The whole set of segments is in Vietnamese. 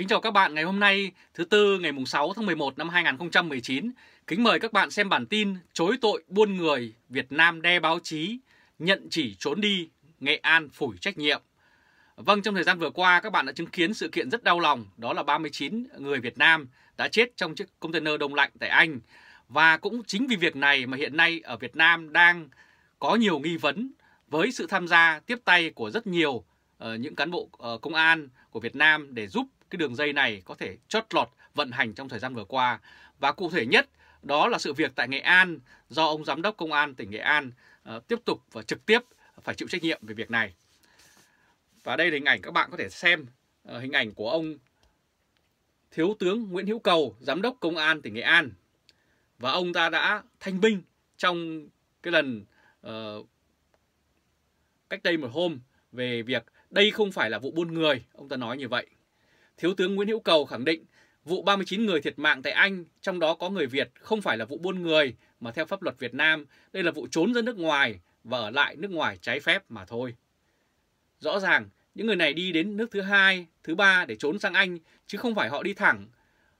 Kính chào các bạn ngày hôm nay thứ Tư ngày 6 tháng 11 năm 2019. Kính mời các bạn xem bản tin Chối tội buôn người Việt Nam đe báo chí, nhận chỉ trốn đi, Nghệ An phủi trách nhiệm. Vâng, trong thời gian vừa qua các bạn đã chứng kiến sự kiện rất đau lòng, đó là 39 người Việt Nam đã chết trong chiếc container đông lạnh tại Anh. Và cũng chính vì việc này mà hiện nay ở Việt Nam đang có nhiều nghi vấn với sự tham gia tiếp tay của rất nhiều uh, những cán bộ uh, công an của Việt Nam để giúp cái đường dây này có thể chót lọt vận hành trong thời gian vừa qua. Và cụ thể nhất đó là sự việc tại Nghệ An do ông Giám đốc Công an tỉnh Nghệ An ờ, tiếp tục và trực tiếp phải chịu trách nhiệm về việc này. Và đây là hình ảnh các bạn có thể xem ờ, hình ảnh của ông Thiếu tướng Nguyễn Hữu Cầu, Giám đốc Công an tỉnh Nghệ An. Và ông ta đã thanh minh trong cái lần uh, cách đây một hôm về việc đây không phải là vụ buôn người, ông ta nói như vậy. Thiếu tướng Nguyễn Hữu Cầu khẳng định vụ 39 người thiệt mạng tại Anh, trong đó có người Việt, không phải là vụ buôn người mà theo pháp luật Việt Nam, đây là vụ trốn ra nước ngoài và ở lại nước ngoài trái phép mà thôi. Rõ ràng, những người này đi đến nước thứ hai, thứ ba để trốn sang Anh, chứ không phải họ đi thẳng,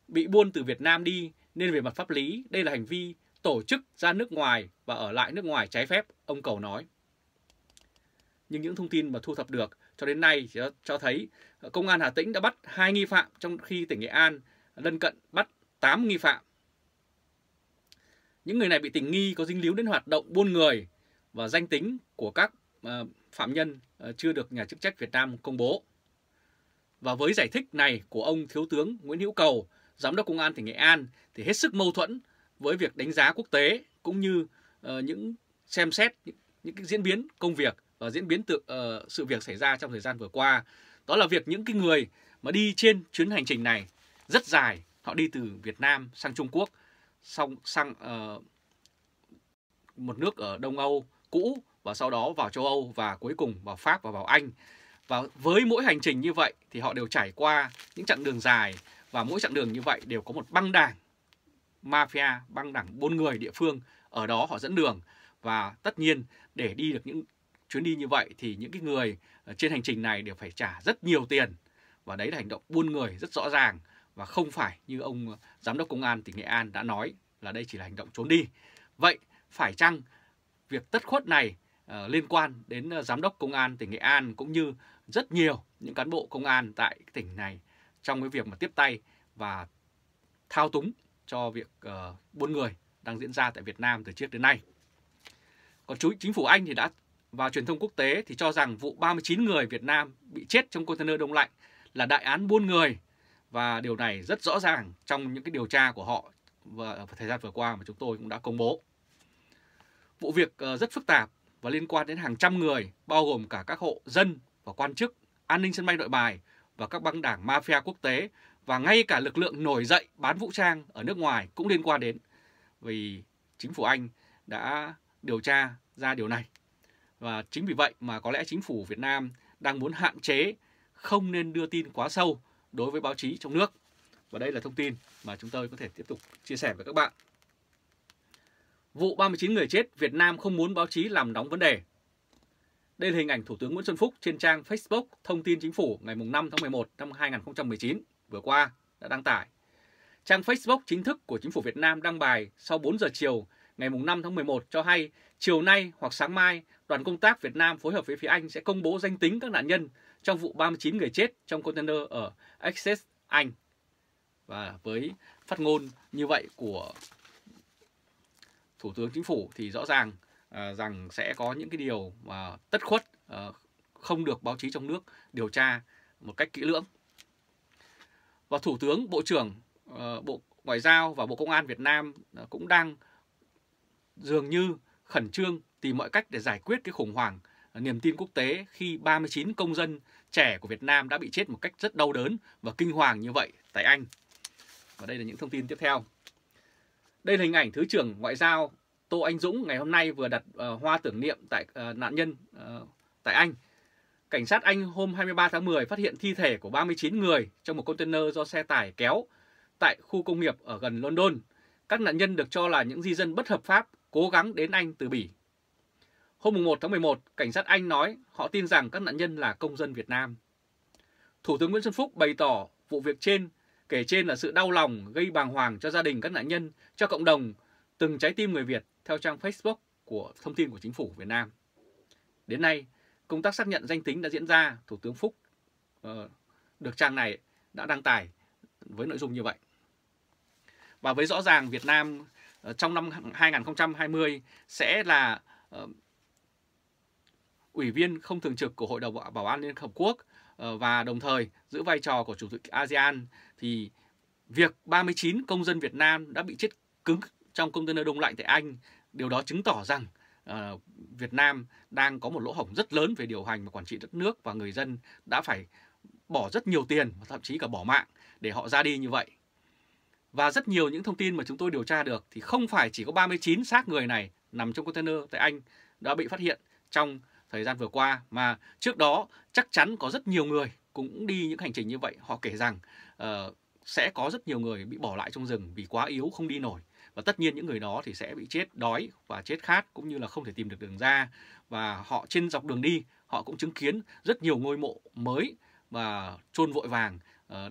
bị buôn từ Việt Nam đi, nên về mặt pháp lý đây là hành vi tổ chức ra nước ngoài và ở lại nước ngoài trái phép, ông Cầu nói. Nhưng những thông tin mà thu thập được cho đến nay chỉ cho thấy ờ, công an Hà Tĩnh đã bắt hai nghi phạm trong khi tỉnh Nghệ An lân cận bắt 8 nghi phạm. Những người này bị tình nghi có dính líu đến hoạt động buôn người và danh tính của các ờ, phạm nhân ờ, chưa được nhà chức trách Việt Nam công bố. Và với giải thích này của ông Thiếu tướng Nguyễn Hữu Cầu, Giám đốc Công an tỉnh Nghệ An thì hết sức mâu thuẫn với việc đánh giá quốc tế cũng như những xem xét những diễn biến công việc và ờ, diễn biến tự uh, sự việc xảy ra trong thời gian vừa qua đó là việc những cái người mà đi trên chuyến hành trình này rất dài họ đi từ Việt Nam sang Trung Quốc xong sang uh, một nước ở Đông Âu cũ và sau đó vào châu Âu và cuối cùng vào Pháp và vào Anh và với mỗi hành trình như vậy thì họ đều trải qua những chặng đường dài và mỗi chặng đường như vậy đều có một băng đảng mafia băng đảng buôn người địa phương ở đó họ dẫn đường và tất nhiên để đi được những chuyến đi như vậy thì những cái người ờ, trên hành trình này đều phải trả rất nhiều tiền và đấy là hành động buôn người rất rõ ràng và không phải như ông ờ, giám đốc công an tỉnh Nghệ An đã nói là đây chỉ là hành động trốn đi. Vậy phải chăng việc tất khuất này uh, liên quan đến giám đốc công an tỉnh Nghệ An cũng như rất nhiều những cán bộ công an tại tỉnh này trong cái việc mà tiếp tay và thao túng cho việc uh, buôn người đang diễn ra tại Việt Nam từ trước đến nay. Còn chú chính phủ Anh thì đã và truyền thông quốc tế thì cho rằng vụ 39 người Việt Nam bị chết trong container đông lạnh là đại án buôn người và điều này rất rõ ràng trong những cái điều tra của họ và thời gian vừa qua mà chúng tôi cũng đã công bố. Vụ việc ờ, rất phức tạp và liên quan đến hàng trăm người bao gồm cả các hộ dân và quan chức, an ninh sân bay nội bài và các băng đảng mafia quốc tế và ngay cả lực lượng nổi dậy bán vũ trang ở nước ngoài cũng liên quan đến vì chính phủ Anh đã điều tra ra điều này và chính vì vậy mà có lẽ chính phủ Việt Nam đang muốn hạn chế không nên đưa tin quá sâu đối với báo chí trong nước. Và đây là thông tin mà chúng tôi có thể tiếp tục chia sẻ với các bạn. Vụ 39 người chết, Việt Nam không muốn báo chí làm nóng vấn đề. Đây là hình ảnh Thủ tướng Nguyễn Xuân Phúc trên trang Facebook Thông tin Chính phủ ngày 5 tháng 11 năm 2019 vừa qua đã đăng tải. Trang Facebook chính thức của Chính phủ Việt Nam đăng bài sau 4 giờ chiều ngày 5 tháng 11 cho hay chiều nay hoặc sáng mai, đoàn công tác Việt Nam phối hợp với phía Anh sẽ công bố danh tính các nạn nhân trong vụ 39 người chết trong container ở Essex, Anh. Và với phát ngôn như vậy của Thủ tướng Chính phủ thì rõ ràng à, rằng sẽ có những cái điều mà tất khuất à, không được báo chí trong nước điều tra một cách kỹ lưỡng. Và Thủ tướng, Bộ trưởng, à, Bộ Ngoại giao và Bộ Công an Việt Nam à, cũng đang dường như khẩn trương tìm mọi cách để giải quyết cái khủng hoảng à, niềm tin quốc tế khi 39 công dân trẻ của Việt Nam đã bị chết một cách rất đau đớn và kinh hoàng như vậy tại Anh. Và đây là những thông tin tiếp theo. Đây là hình ảnh Thứ trưởng Ngoại giao Tô Anh Dũng ngày hôm nay vừa đặt uh, hoa tưởng niệm tại uh, nạn nhân uh, tại Anh. Cảnh sát Anh hôm 23 tháng 10 phát hiện thi thể của 39 người trong một container do xe tải kéo tại khu công nghiệp ở gần London. Các nạn nhân được cho là những di dân bất hợp pháp cố gắng đến Anh từ Bỉ. Hôm 1 tháng 11, cảnh sát Anh nói họ tin rằng các nạn nhân là công dân Việt Nam. Thủ tướng Nguyễn Xuân Phúc bày tỏ vụ việc trên, kể trên là sự đau lòng gây bàng hoàng cho gia đình các nạn nhân, cho cộng đồng, từng trái tim người Việt theo trang Facebook của thông tin của chính phủ Việt Nam. Đến nay, công tác xác nhận danh tính đã diễn ra, Thủ tướng Phúc uh, được trang này đã đăng tải với nội dung như vậy. Và với rõ ràng Việt Nam Ờ, trong năm 2020 sẽ là ờ, Ủy viên không thường trực của Hội đồng Bảo an Liên Hợp Quốc ờ, và đồng thời giữ vai trò của Chủ tịch ASEAN thì việc 39 công dân Việt Nam đã bị chết cứng trong container đông lạnh tại Anh, điều đó chứng tỏ rằng Việt Nam đang có một lỗ hổng rất lớn về điều hành và quản trị đất nước và người dân đã phải bỏ rất nhiều tiền và thậm chí cả bỏ mạng để họ ra đi như vậy. Và rất nhiều những thông tin mà chúng tôi điều tra được thì không phải chỉ có 39 xác người này nằm trong container tại Anh đã bị phát hiện trong thời gian vừa qua mà trước đó chắc chắn có rất nhiều người cũng đi những hành trình như vậy. Họ kể rằng uh, sẽ có rất nhiều người bị bỏ lại trong rừng vì quá yếu không đi nổi và tất nhiên những người đó thì sẽ bị chết đói và chết khát cũng như là không thể tìm được đường ra và họ trên dọc đường đi họ cũng chứng kiến rất nhiều ngôi mộ mới và chôn vội vàng ờ,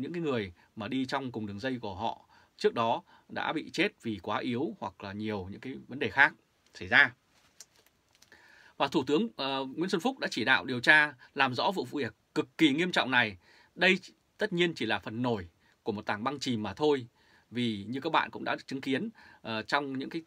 những cái người mà đi trong cùng đường dây của họ trước đó đã bị chết vì quá yếu hoặc là nhiều những cái vấn đề khác xảy ra. Và Thủ tướng uh, Nguyễn Xuân Phúc đã chỉ đạo điều tra làm rõ vụ việc cực kỳ nghiêm trọng này. Đây tất nhiên chỉ là phần nổi của một tảng băng chìm mà thôi. Vì như các bạn cũng đã chứng kiến uh, trong những cái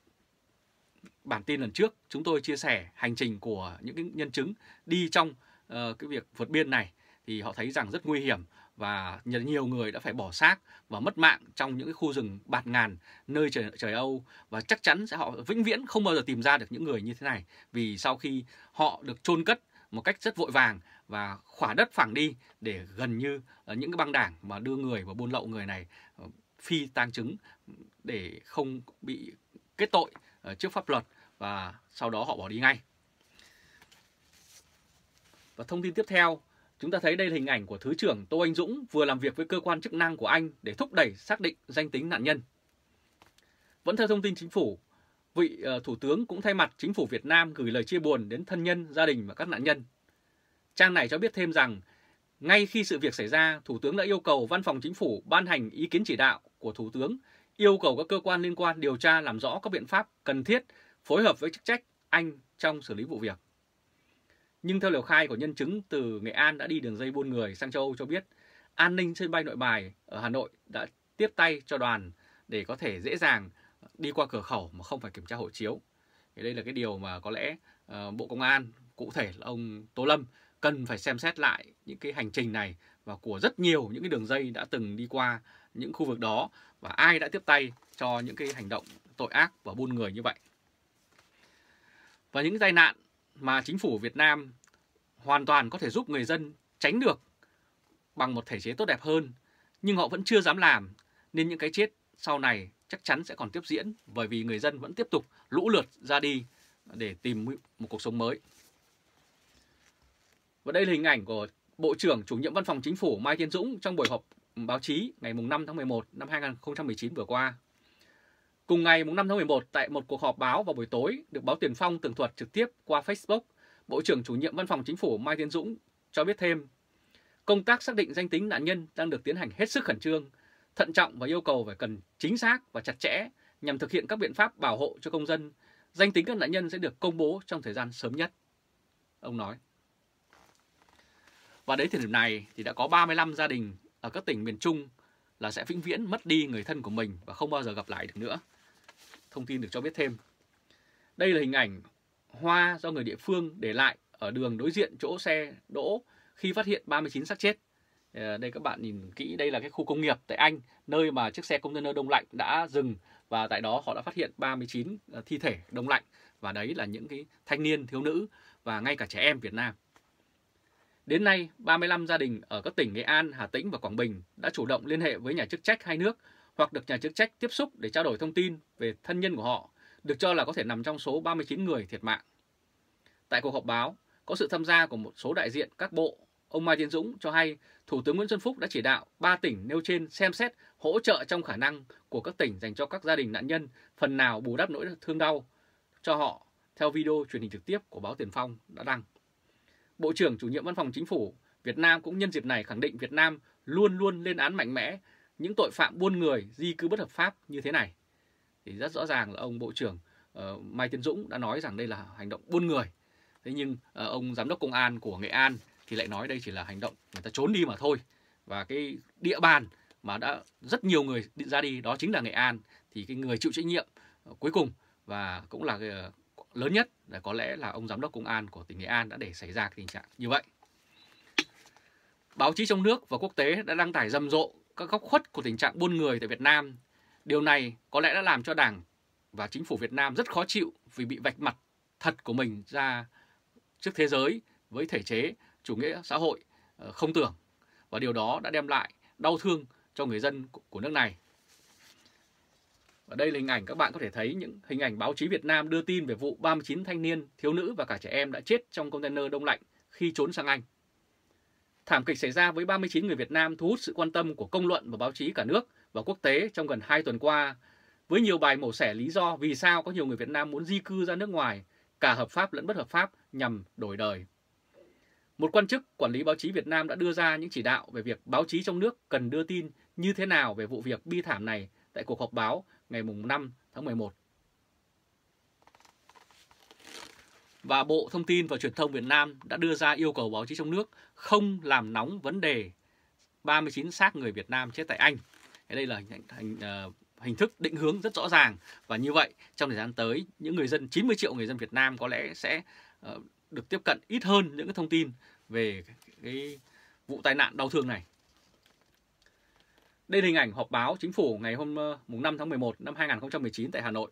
bản tin lần trước chúng tôi chia sẻ hành trình của những cái nhân chứng đi trong uh, cái việc vượt biên này thì họ thấy rằng rất nguy hiểm và nhiều người đã phải bỏ xác và mất mạng trong những cái khu rừng bạt ngàn nơi trời, trời Âu và chắc chắn sẽ họ vĩnh viễn không bao giờ tìm ra được những người như thế này vì sau khi họ được chôn cất một cách rất vội vàng và khỏa đất phẳng đi để gần như ờ, những cái băng đảng mà đưa người và buôn lậu người này ờ, phi tang chứng để không bị kết tội ờ, trước pháp luật và sau đó họ bỏ đi ngay. Và thông tin tiếp theo Chúng ta thấy đây là hình ảnh của Thứ trưởng Tô Anh Dũng vừa làm việc với cơ quan chức năng của Anh để thúc đẩy xác định danh tính nạn nhân. Vẫn theo thông tin chính phủ, vị ờ, Thủ tướng cũng thay mặt chính phủ Việt Nam gửi lời chia buồn đến thân nhân, gia đình và các nạn nhân. Trang này cho biết thêm rằng, ngay khi sự việc xảy ra, Thủ tướng đã yêu cầu Văn phòng Chính phủ ban hành ý kiến chỉ đạo của Thủ tướng, yêu cầu các cơ quan liên quan điều tra làm rõ các biện pháp cần thiết phối hợp với chức trách Anh trong xử lý vụ việc. Nhưng theo lời khai của nhân chứng từ Nghệ An đã đi đường dây buôn người sang châu Âu cho biết, an ninh sân bay nội bài ở Hà Nội đã tiếp tay cho đoàn để có thể dễ dàng đi qua cửa khẩu mà không phải kiểm tra hộ chiếu. Thì đây là cái điều mà có lẽ ờ, Bộ Công an, cụ thể là ông Tô Lâm cần phải xem xét lại những cái hành trình này và của rất nhiều những cái đường dây đã từng đi qua những khu vực đó và ai đã tiếp tay cho những cái hành động tội ác và buôn người như vậy. Và những tai nạn mà chính phủ Việt Nam hoàn toàn có thể giúp người dân tránh được bằng một thể chế tốt đẹp hơn, nhưng họ vẫn chưa dám làm nên những cái chết sau này chắc chắn sẽ còn tiếp diễn bởi vì người dân vẫn tiếp tục lũ lượt ra đi để tìm một cuộc sống mới. Và đây là hình ảnh của Bộ trưởng Chủ nhiệm Văn phòng Chính phủ Mai Thiên Dũng trong buổi họp báo chí ngày 5 tháng 11 năm 2019 vừa qua. Cùng ngày 5 tháng 11, tại một cuộc họp báo vào buổi tối được báo Tiền Phong tường thuật trực tiếp qua Facebook, Bộ trưởng chủ nhiệm Văn phòng Chính phủ Mai Tiến Dũng cho biết thêm, công tác xác định danh tính nạn nhân đang được tiến hành hết sức khẩn trương, thận trọng và yêu cầu phải cần chính xác và chặt chẽ nhằm thực hiện các biện pháp bảo hộ cho công dân. Danh tính các nạn nhân sẽ được công bố trong thời gian sớm nhất. Ông nói. Và đến thời điểm này thì đã có 35 gia đình ở các tỉnh miền Trung là sẽ vĩnh viễn mất đi người thân của mình và không bao giờ gặp lại được nữa thông tin được cho biết thêm. Đây là hình ảnh hoa do người địa phương để lại ở đường đối diện chỗ xe đỗ khi phát hiện 39 xác chết. Ờ, đây các bạn nhìn kỹ, đây là cái khu công nghiệp tại Anh, nơi mà chiếc xe container đông lạnh đã dừng và tại đó họ đã phát hiện 39 ờ, thi thể đông lạnh và đấy là những cái thanh niên, thiếu nữ và ngay cả trẻ em Việt Nam. Đến nay, 35 gia đình ở các tỉnh Nghệ An, Hà Tĩnh và Quảng Bình đã chủ động liên hệ với nhà chức trách hai nước hoặc được nhà chức trách tiếp xúc để trao đổi thông tin về thân nhân của họ, được cho là có thể nằm trong số 39 người thiệt mạng. Tại cuộc họp báo, có sự tham gia của một số đại diện các bộ, ông Mai Tiến Dũng cho hay Thủ tướng Nguyễn Xuân Phúc đã chỉ đạo ba tỉnh nêu trên xem xét hỗ trợ trong khả năng của các tỉnh dành cho các gia đình nạn nhân phần nào bù đắp nỗi thương đau cho họ theo video truyền hình trực tiếp của báo Tiền Phong đã đăng. Bộ trưởng chủ nhiệm Văn phòng Chính phủ Việt Nam cũng nhân dịp này khẳng định Việt Nam luôn luôn lên án mạnh mẽ những tội phạm buôn người di cư bất hợp pháp như thế này thì rất rõ ràng là ông Bộ trưởng uh, Mai Tiến Dũng đã nói rằng đây là hành động buôn người. Thế nhưng uh, ông Giám đốc Công an của Nghệ An thì lại nói đây chỉ là hành động người ta trốn đi mà thôi. Và cái địa bàn mà đã rất nhiều người định ra đi đó chính là Nghệ An thì cái người chịu trách nhiệm uh, cuối cùng và cũng là uh, lớn nhất là có lẽ là ông Giám đốc Công an của tỉnh Nghệ An đã để xảy ra cái tình trạng như vậy. Báo chí trong nước và quốc tế đã đăng tải rầm rộ các góc khuất của tình trạng buôn người tại Việt Nam. Điều này có lẽ đã làm cho Đảng và chính phủ Việt Nam rất khó chịu vì bị vạch mặt thật của mình ra trước thế giới với thể chế chủ nghĩa xã hội ờ, không tưởng và điều đó đã đem lại đau thương cho người dân của nước này. Ở đây là hình ảnh các bạn có thể thấy những hình ảnh báo chí Việt Nam đưa tin về vụ 39 thanh niên, thiếu nữ và cả trẻ em đã chết trong container đông lạnh khi trốn sang Anh. Thảm kịch xảy ra với 39 người Việt Nam thu hút sự quan tâm của công luận và báo chí cả nước và quốc tế trong gần 2 tuần qua, với nhiều bài mổ xẻ lý do vì sao có nhiều người Việt Nam muốn di cư ra nước ngoài, cả hợp pháp lẫn bất hợp pháp nhằm đổi đời. Một quan chức quản lý báo chí Việt Nam đã đưa ra những chỉ đạo về việc báo chí trong nước cần đưa tin như thế nào về vụ việc bi thảm này tại cuộc họp báo ngày 5 tháng 11 và Bộ Thông tin và Truyền thông Việt Nam đã đưa ra yêu cầu báo chí trong nước không làm nóng vấn đề 39 xác người Việt Nam chết tại Anh. Đây là hình, hình, ờ, hình thức định hướng rất rõ ràng và như vậy trong thời gian tới những người dân 90 triệu người dân Việt Nam có lẽ sẽ ờ, được tiếp cận ít hơn những cái thông tin về cái vụ tai nạn đau thương này. Đây là hình ảnh họp báo chính phủ ngày hôm ờ, mùng 5 tháng 11 năm 2019 tại Hà Nội.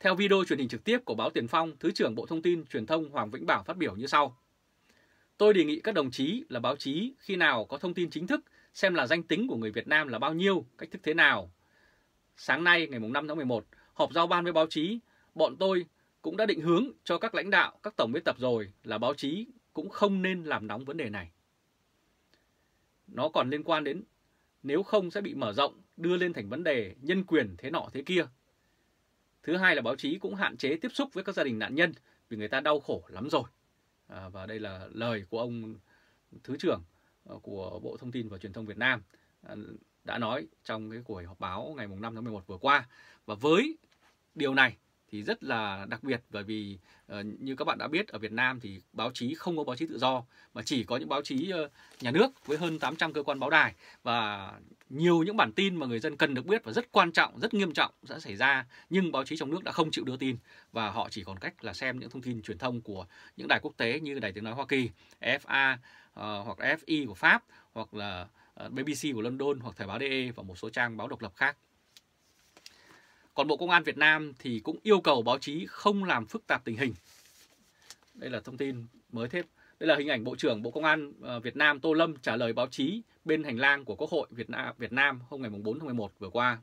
Theo video truyền hình trực tiếp của báo Tiền Phong, Thứ trưởng Bộ Thông tin Truyền thông Hoàng Vĩnh Bảo phát biểu như sau. Tôi đề nghị các đồng chí là báo chí khi nào có thông tin chính thức xem là danh tính của người Việt Nam là bao nhiêu, cách thức thế nào. Sáng nay ngày 5 tháng 11, họp giao ban với báo chí, bọn tôi cũng đã định hướng cho các lãnh đạo, các tổng biên tập rồi là báo chí cũng không nên làm nóng vấn đề này. Nó còn liên quan đến nếu không sẽ bị mở rộng, đưa lên thành vấn đề nhân quyền thế nọ thế kia Thứ hai là báo chí cũng hạn chế tiếp xúc với các gia đình nạn nhân vì người ta đau khổ lắm rồi. À, và đây là lời của ông Thứ trưởng ờ, của Bộ Thông tin và Truyền thông Việt Nam ờ, đã nói trong cái buổi họp báo ngày 5 tháng 11 vừa qua. Và với điều này thì rất là đặc biệt bởi vì ờ, như các bạn đã biết ở Việt Nam thì báo chí không có báo chí tự do mà chỉ có những báo chí ờ, nhà nước với hơn 800 cơ quan báo đài và nhiều những bản tin mà người dân cần được biết và rất quan trọng, rất nghiêm trọng sẽ xảy ra nhưng báo chí trong nước đã không chịu đưa tin và họ chỉ còn cách là xem những thông tin truyền thông của những đài quốc tế như đài tiếng nói Hoa Kỳ, FA ờ, hoặc FI của Pháp hoặc là BBC của London hoặc Thời báo DE và một số trang báo độc lập khác còn Bộ Công an Việt Nam thì cũng yêu cầu báo chí không làm phức tạp tình hình. Đây là thông tin mới thêm. Đây là hình ảnh Bộ trưởng Bộ Công an ờ, Việt Nam Tô Lâm trả lời báo chí bên hành lang của Quốc hội Việt Nam, Việt Nam hôm ngày 4 tháng 11 vừa qua.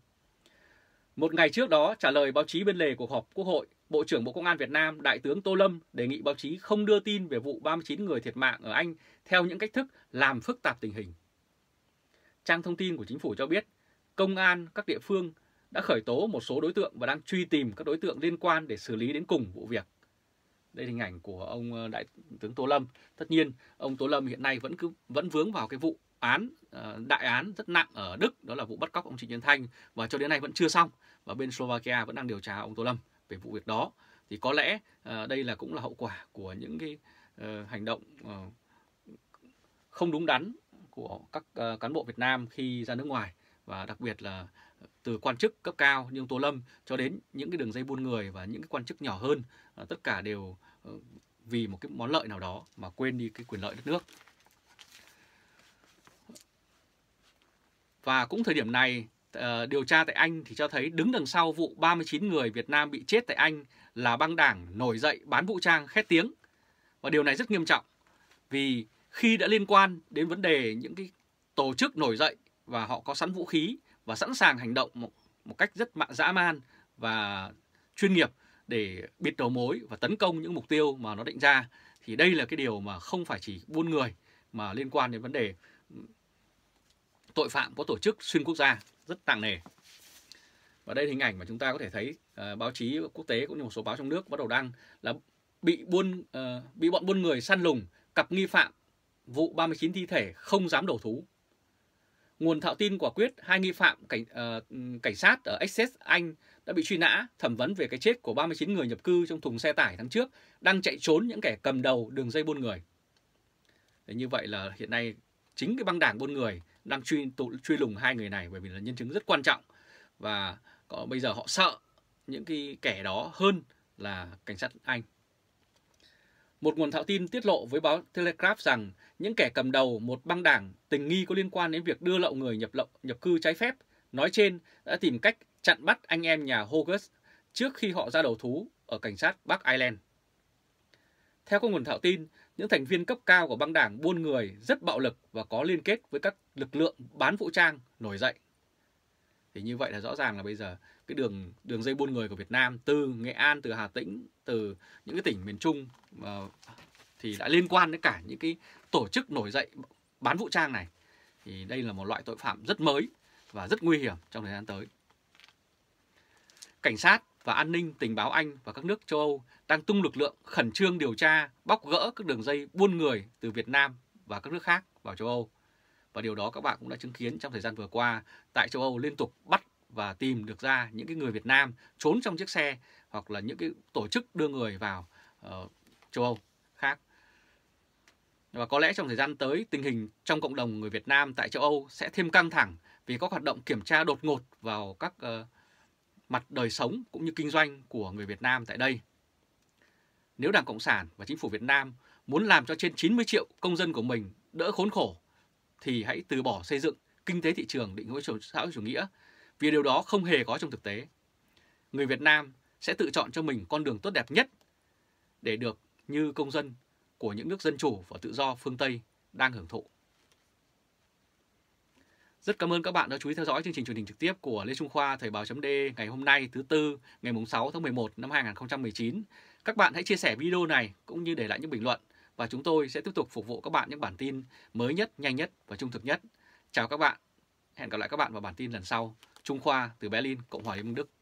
Một ngày trước đó trả lời báo chí bên lề của họp Quốc hội, Bộ trưởng Bộ Công an Việt Nam Đại tướng Tô Lâm đề nghị báo chí không đưa tin về vụ 39 người thiệt mạng ở Anh theo những cách thức làm phức tạp tình hình. Trang thông tin của chính phủ cho biết, công an các địa phương đã khởi tố một số đối tượng và đang truy tìm các đối tượng liên quan để xử lý đến cùng vụ việc. Đây là hình ảnh của ông ờ, Đại tướng Tô Lâm. Tất nhiên, ông Tô Lâm hiện nay vẫn cứ vẫn vướng vào cái vụ án ờ, đại án rất nặng ở Đức đó là vụ bắt cóc ông Trịnh Xuân Thanh và cho đến nay vẫn chưa xong và bên Slovakia vẫn đang điều tra ông Tô Lâm về vụ việc đó thì có lẽ ờ, đây là cũng là hậu quả của những cái hành động không đúng đắn của các cán bộ Việt Nam khi ra nước ngoài và đặc biệt là từ quan chức cấp cao như ông Tô Lâm cho đến những cái đường dây buôn người và những cái quan chức nhỏ hơn à, tất cả đều ờ, vì một cái món lợi nào đó mà quên đi cái quyền lợi đất nước. Và cũng thời điểm này ờ, điều tra tại Anh thì cho thấy đứng đằng sau vụ 39 người Việt Nam bị chết tại Anh là băng đảng nổi dậy bán vũ trang khét tiếng. Và điều này rất nghiêm trọng vì khi đã liên quan đến vấn đề những cái tổ chức nổi dậy và họ có sẵn vũ khí và sẵn sàng hành động một, một cách rất mạng dã man và chuyên nghiệp để biết đầu mối và tấn công những mục tiêu mà nó định ra thì đây là cái điều mà không phải chỉ buôn người mà liên quan đến vấn đề tội phạm có tổ chức xuyên quốc gia rất nặng nề. Và đây là hình ảnh mà chúng ta có thể thấy uh, báo chí quốc tế cũng như một số báo trong nước bắt đầu đăng là bị buôn uh, bị bọn buôn người săn lùng, cặp nghi phạm vụ 39 thi thể không dám đổ thú Nguồn thạo tin quả quyết hai nghi phạm cảnh uh, cảnh sát ở Essex Anh đã bị truy nã thẩm vấn về cái chết của 39 người nhập cư trong thùng xe tải tháng trước đang chạy trốn những kẻ cầm đầu đường dây buôn người. Để như vậy là hiện nay chính cái băng đảng buôn người đang truy tụ, truy lùng hai người này bởi vì là nhân chứng rất quan trọng và có bây giờ họ sợ những cái kẻ đó hơn là cảnh sát Anh. Một nguồn thạo tin tiết lộ với báo Telegraph rằng những kẻ cầm đầu một băng đảng tình nghi có liên quan đến việc đưa lậu người nhập lậu nhập cư trái phép nói trên đã tìm cách chặn bắt anh em nhà Hogus trước khi họ ra đầu thú ở cảnh sát Bắc Ireland. Theo các nguồn thạo tin, những thành viên cấp cao của băng đảng buôn người rất bạo lực và có liên kết với các lực lượng bán vũ trang nổi dậy. Thì như vậy là rõ ràng là bây giờ cái đường đường dây buôn người của Việt Nam từ Nghệ An, từ Hà Tĩnh, từ những cái tỉnh miền Trung uh, thì đã liên quan đến cả những cái tổ chức nổi dậy bán vũ trang này. Thì đây là một loại tội phạm rất mới và rất nguy hiểm trong thời gian tới. Cảnh sát và an ninh tình báo Anh và các nước châu Âu đang tung lực lượng khẩn trương điều tra, bóc gỡ các đường dây buôn người từ Việt Nam và các nước khác vào châu Âu. Và điều đó các bạn cũng đã chứng kiến trong thời gian vừa qua tại châu Âu liên tục bắt và tìm được ra những cái người Việt Nam trốn trong chiếc xe hoặc là những cái tổ chức đưa người vào uh, châu Âu khác. Và có lẽ trong thời gian tới, tình hình trong cộng đồng người Việt Nam tại châu Âu sẽ thêm căng thẳng vì có hoạt động kiểm tra đột ngột vào các uh, mặt đời sống cũng như kinh doanh của người Việt Nam tại đây. Nếu Đảng Cộng sản và Chính phủ Việt Nam muốn làm cho trên 90 triệu công dân của mình đỡ khốn khổ, thì hãy từ bỏ xây dựng kinh tế thị trường định hướng xã hội chủ nghĩa vì điều đó không hề có trong thực tế. Người Việt Nam sẽ tự chọn cho mình con đường tốt đẹp nhất để được như công dân của những nước dân chủ và tự do phương Tây đang hưởng thụ. Rất cảm ơn các bạn đã chú ý theo dõi chương trình truyền hình trực tiếp của Lê Trung Khoa Thời báo chấm ngày hôm nay thứ Tư ngày 6 tháng 11 năm 2019. Các bạn hãy chia sẻ video này cũng như để lại những bình luận và chúng tôi sẽ tiếp tục phục vụ các bạn những bản tin mới nhất, nhanh nhất và trung thực nhất. Chào các bạn. Hẹn gặp lại các bạn vào bản tin lần sau. Trung Khoa từ Berlin, Cộng hòa Liên bang Đức